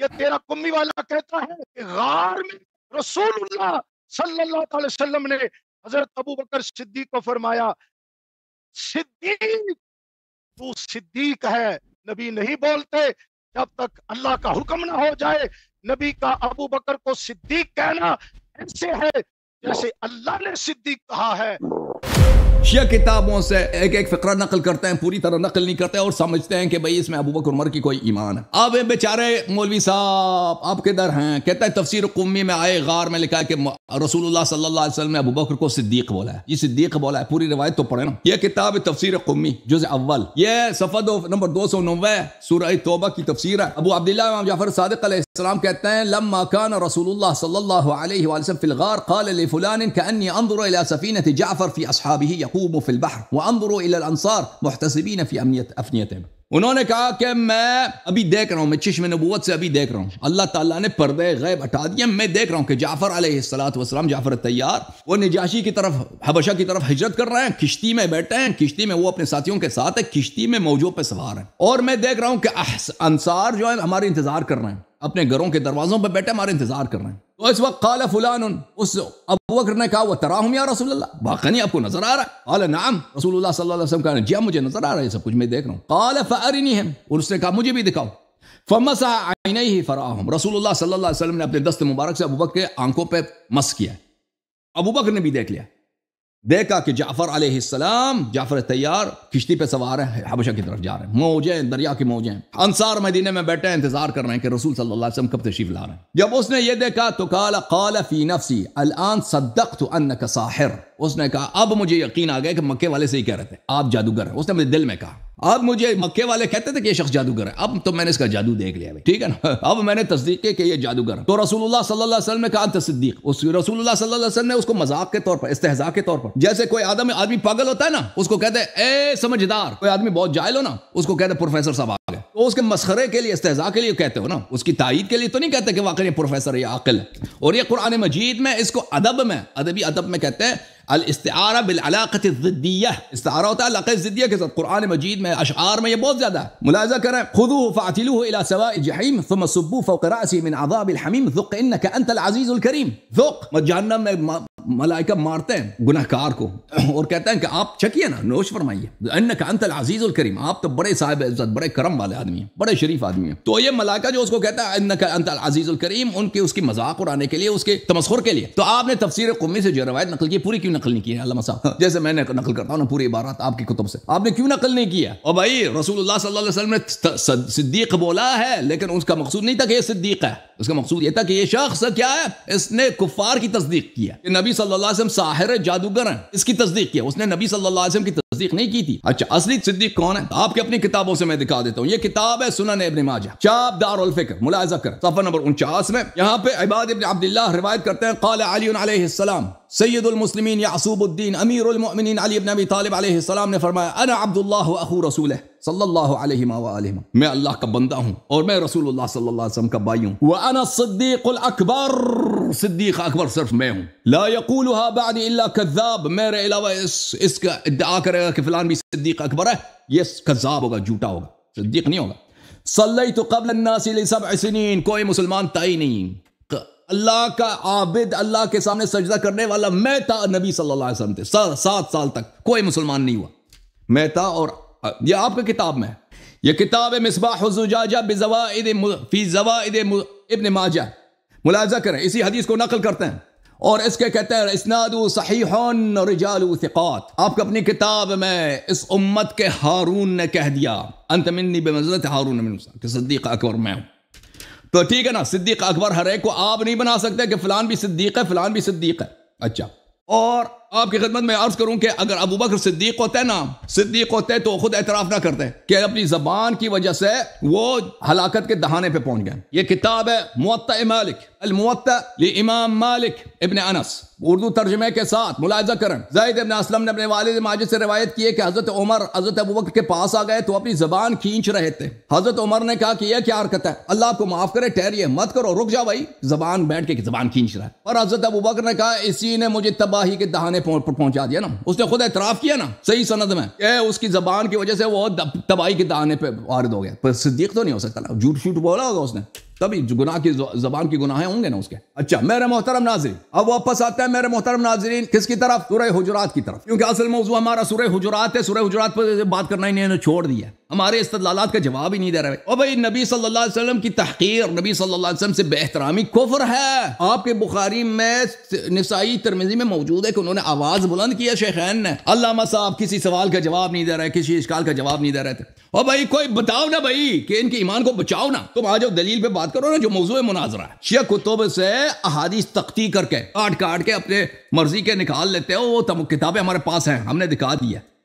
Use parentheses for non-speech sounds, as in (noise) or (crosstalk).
ये तेरा कुम्मी वाला कहता है कि गार में रसूलुल्लाह सल्लल्लाहु अलैहि वसल्लम ने हजरत अबू बकर सिद्दीक को फरमाया सिद्दीक तू सिद्दीक है नबी नहीं बोलते जब तक अल्लाह का हुक्म ना हो जाए नबी का अबू बकर को सिद्दीक कहना ऐसे है जैसे अल्लाह ने सिद्दीक कहा है शिया किताबों से एक एक फकर नकल करते हैं पूरी तरह नकल नहीं करते और समझते हैं कि भाई इसमें अबूबक उमर की कोई ईमान है अब बेचारे मौलवी साहब आप किधर हैं कहते हैं तफसर कुम्मी में आए गार में लिखा है कि रसूलुल्लाह सल्लल्लाहु अलैहि वसल्लम ने अबूबकर को सिद्दीक बोला है ये सिद्दीक बोला है पूरी रिवायत तो पढ़े ना यह किताब है तफसर कुम्मी जो अव्वल यह सफद नंबर दो सौ नब्बे सूरह तोबा की तफसर है अबू अब्दुल्ला जाफर सदक सलाम कहते हैं लम मकान रसूलुल्लाह सल्लल्लाहु अलैहि वसल्लम फिल गार قال لفلان كاني انظر الى سفينه جعفر في اصحابه يقوم في البحر وانظر الى الانصار محتسبين في امنيه افنيتهم उन्होंने कहा कि मैं अभी देख रहा हूँ मैं चश्म नबूत से अभी देख रहा हूँ अल्लाह ताला ने पर्दे गैब हटा दिए मैं देख रहा हूँ कि जाफर अलैहिस्सलाम जाफर तैयार वो निजाशी की तरफ हबशा की तरफ हिजरत कर रहे हैं किश्ती में बैठे हैं किश्ती में वो अपने साथियों के साथ है किश्ती में मौजों पर सवार है और मैं देख रहा हूँ कि अंसार जो है हमारे इंतजार कर रहे हैं अपने घरों के दरवाजों पर बैठे हमारे इंतजार कर रहे हैं तो इस वक्त काल फुलान उस अब वक्र ने कहा वह तराहम या रसूल अल्लाह आपको नजर आ रहा है काला नाम रसूल सल्लल्लाह अलैहि जी हाँ, मुझे नजर आ रहा है सब कुछ मैं देख रहा हूँ काल फरिनी है और उसने कहा मुझे भी दिखाओ फमसा ही रसूल सल्लल्लाहु अलैहि वसल्लम ने अपने दस्त मुबारक से अबू बकर के आंखों पर मस किया अबू बकर ने भी देख लिया देखा कि जाफर अलैहिस्सलाम जाफर तैयार किश्ती पे सवार है हबशा की तरफ जा रहे हैं मौजें दरिया की मौजें अंसार मदीने में बैठे इंतजार कर रहे हैं कि रसूल सल्लल्लाहु अलैहि वसल्लम कब तशरीफ ला रहे हैं जब उसने ये देखा तो काला काला फी नफसी अलान सद्दक तो साहिर उसने कहा अब मुझे यकीन आ गया कि मक्के वाले से ही कह रहे थे आप जादूगर हैं उसने मेरे दिल में कहा अब मुझे मक्के वाले कहते थे कि ये शख्स जादूगर है अब तो मैंने इसका जादू देख लिया ठीक है ना (laughs) अब मैंने तस्दीक के ये जादूगर तो रसूलुल्लाह सल्लल्लाहु अलैहि वसल्लम ने कहा तस्दीक उस रसूलुल्लाह सल्लल्लाहु अलैहि वसल्लम ने उसको मजाक के तौर पर इस्तेजा के तौर पर जैसे कोई आदमी आदमी पागल होता है ना उसको कहते हैं ए समझदार कोई आदमी बहुत जायल हो ना उसको कहते हैं प्रोफेसर साहब आ गए तो उसके मसखरे के लिए इस्तेजा के लिए कहते हो ना उसकी तायद के लिए तो नहीं कहते कि वाकई प्रोफेसर या अकल है और ये कुरान मजीद में इसको अदब में अदबी अदब में कहते हैं الاستعاره بالعلاقه الضديه استعارات العلاقه الضديه كذا القران مجيد ما اشعار ما يبوز هذا ملاحظة ذكر خذوه فاعتلوه الى سواء الجحيم ثم صبوه فوق راسه من عذاب الحميم ذق انك انت العزيز الكريم ذق ما جهنم मलाइका मारते हैं गुनाहकार को और कहते हैं कि आप चकिए ना नोश फरमाइए अन्न कांतल अजीज उल करीम आप तो बड़े साहब इज्जत बड़े करम वाले आदमी हैं बड़े शरीफ आदमी हैं तो ये मलाइका जो उसको कहता है अन्न कांतल अजीज उल करीम उनके उसकी मजाक उड़ाने के लिए उसके तमस्खुर के लिए तो आपने तफसीर कौमी से जो रवायत नकल की पूरी क्यों नकल नहीं की है साहब जैसे मैंने नकल करता हूँ ना पूरी इबारत आपकी कुतुब से आपने क्यों नकल नहीं किया और भाई रसूल सल्लल्लाहु अलैहि वसल्लम ने सिद्दीक बोला है लेकिन उसका मकसूद नहीं था कि ये सिद्दीक है उसका मकसूद ये था कि ये शख्स क्या है इसने कुफार की तस्दीक किया कि नबी सल्लल्लाहु अलैहि वसल्लम साहिर जादूगर है इसकी तस्दीक किया उसने नबी सल्लल्लाहु अलैहि वसल्लम की तस्दीक नहीं की थी अच्छा असली सिद्दीक कौन है आपकी अपनी किताबों से मैं दिखा देता हूँ ये किताब है सुनन इब्न माजा चाप दारुल फिक्र मुलाजा कर सफर नंबर उनचास में यहाँ पे इबाद इब्न अब्दुल्लाह रिवायत करते हैं काल अली अलैहिस्सलाम सैदुलमसलिमिन यासूबुद्दीन अमीर अली इब्न अबी तालिब अलैहिस्सलाम ने फरमाया अना अब्दुल्लाह अखू रसूल है सल्लल्लाहु अलैहि वसल्लम मैं अल्लाह का बंदा हूँ और मैं रसूलुल्लाह सल्लल्लाहु अलैहि वसल्लम का भाई हूँ वह अना सिद्दीकुल अकबर सिद्दीक अकबर सिर्फ मैं हूँ ला मेरे अलावा इस इसका इद्दा करेगा कि फिलहाल भी सिद्दीक अकबर है ये कज़ाब होगा जूटा होगा सिद्दीक नहीं होगा सल्लई तो कबल नासिल सब सनीन कोई मुसलमान तय नहीं अल्लाह का आबिद अल्लाह के सामने सजदा करने वाला मैं था नबी सल्लल्लाहु अलैहि वसल्लम थे सात साल तक कोई मुसलमान नहीं हुआ मैं था और ये आपका किताब में यह किताब है मिसबाहजा बेजवाद इबन माजा मुलाजा करें इसी हदीस को नकल करते हैं और इसके कहते हैं इसनादु सही रिजालू सिकात आपका अपनी किताब में इस उम्मत के हारून ने कह दिया अंत मिन्नी बेमजरत हारून कि सिद्दीक अकबर मैं हूं तो ठीक है ना सिद्दीक अकबर हर एक को आप नहीं बना सकते कि फ़लान भी सिद्दीक है फ़लान भी सिद्दीक है अच्छा और आपकी खिदमत में अर्ज करूं कि अगर अबू बकर सिद्दीक होते ना सिद्दीक होते तो खुद एतराफ ना करते कि अपनी जबान की वजह से वो हलाकत के दहाने पे पहुंच गए ये किताब है मुत्ता मालिक अल अलमुत्त इमाम मालिक इबन अनस उर्दू तर्जमे के साथ मुलायजा करें जैद इबन असलम ने अपने वालद माजिद से रवायत की है कि हज़रत उमर हज़रत अबू बकर के पास आ गए तो अपनी जबान खींच रहे थे हज़रत उमर ने कहा कि यह क्या हरकत है अल्लाह आपको माफ़ करे ठहरिए मत करो रुक जा भाई जबान बैठ के जबान खींच रहा है और हज़रत अबू बकर ने कहा इसी ने मुझे तबाही के दहाने ने पहुंचा दिया ना उसने खुद एतराफ़ किया ना सही सनद में ए, उसकी जबान की वजह से वो तबाही के दाने पर वारद हो गया पर सिद्दीक तो नहीं हो सकता ना झूठ झूठ बोला होगा उसने तभी गुनाह की जबान की गुनाहें होंगे ना उसके अच्छा मेरे मोहतरम नाजरीन अब वापस आते हैं मेरे मोहतरम नाजरीन किसकी तरफ सूर्य हजरात की तरफ क्योंकि असल मौजू हमारा सूर्य हजरात है सूर्य हजरात पर बात करना ही नहीं छोड़ दिया हमारे इस्तलात का जवाब ही नहीं दे रहे और भाई नबी सल्लल्लाहु अलैहि वसल्लम की तहकीर नबी सल्लल्लाहु अलैहि वसल्लम से बेहतरामी कुफर है आपके बुखारी में नसाई तरमीजी में मौजूद है कि उन्होंने आवाज बुलंद किया शेखैन ने अल्लाह साहब किसी सवाल का जवाब नहीं दे रहे किसी इश्काल का जवाब नहीं दे रहे थे और भाई कोई बताओ ना भाई कि इनके ईमान को बचाओ ना तुम आज दलील पे बात करो ना जो मौजूद मुनाजरा है कुतुब से अहादीस तख्ती करके काट काट के अपने मर्जी के निकाल लेते हो वो किताबें हमारे पास हैं हमने दिखा दिया